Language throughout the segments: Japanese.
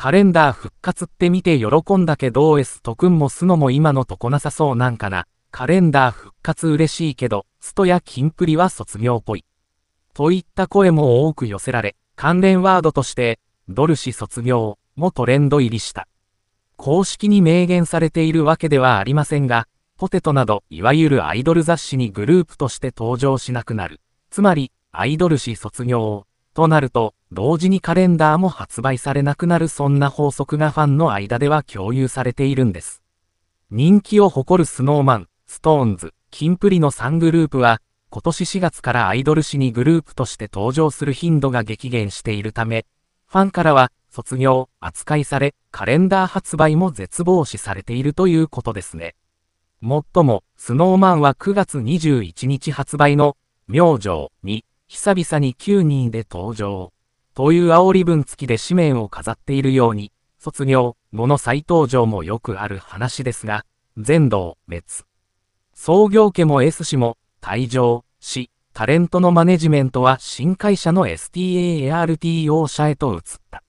カレンダー復活って見て喜んだけど S とくんもスノも今のとこなさそうなんかな。カレンダー復活嬉しいけど、ストやキンプリは卒業っぽい。といった声も多く寄せられ、関連ワードとして、ドルシ卒業もトレンド入りした。公式に明言されているわけではありませんが、ポテトなど、いわゆるアイドル雑誌にグループとして登場しなくなる。つまり、アイドル誌卒業となると、同時にカレンダーも発売されなくなるそんな法則がファンの間では共有されているんです。人気を誇るスノーマン、ストーンズ、キンプリの3グループは、今年4月からアイドル誌にグループとして登場する頻度が激減しているため、ファンからは卒業、扱いされ、カレンダー発売も絶望視されているということですね。もっとも、スノーマンは9月21日発売の、明星に、久々に9人で登場。という煽り文付きで紙面を飾っているように、卒業後の再登場もよくある話ですが、全道滅。創業家も S 氏も、退場し、タレントのマネジメントは新会社の STARTO 社へと移った。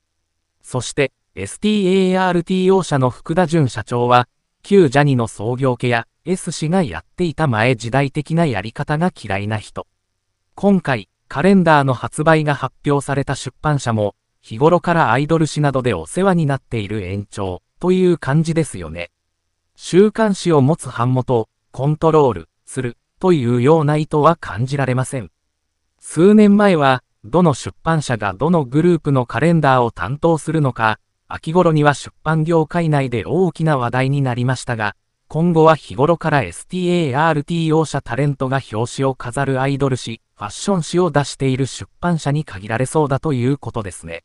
そして、STARTO 社の福田淳社長は、旧ジャニの創業家や S 氏がやっていた前時代的なやり方が嫌いな人。今回、カレンダーの発売が発表された出版社も、日頃からアイドル誌などでお世話になっている延長という感じですよね。週刊誌を持つ版元、コントロールするというような意図は感じられません。数年前は、どの出版社がどのグループのカレンダーを担当するのか、秋頃には出版業界内で大きな話題になりましたが、今後は日頃から STARTO 社タレントが表紙を飾るアイドル誌ファッション誌を出している出版社に限られそうだということですね。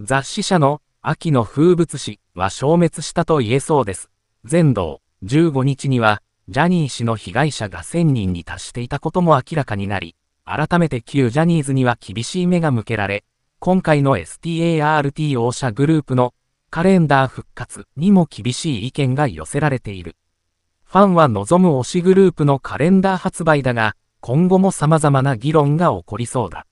雑誌社の秋の風物詩は消滅したと言えそうです。全道15日には、ジャニー氏の被害者が1000人に達していたことも明らかになり、改めて旧ジャニーズには厳しい目が向けられ、今回の START 王社グループのカレンダー復活にも厳しい意見が寄せられている。ファンは望む推しグループのカレンダー発売だが、今後も様々な議論が起こりそうだ。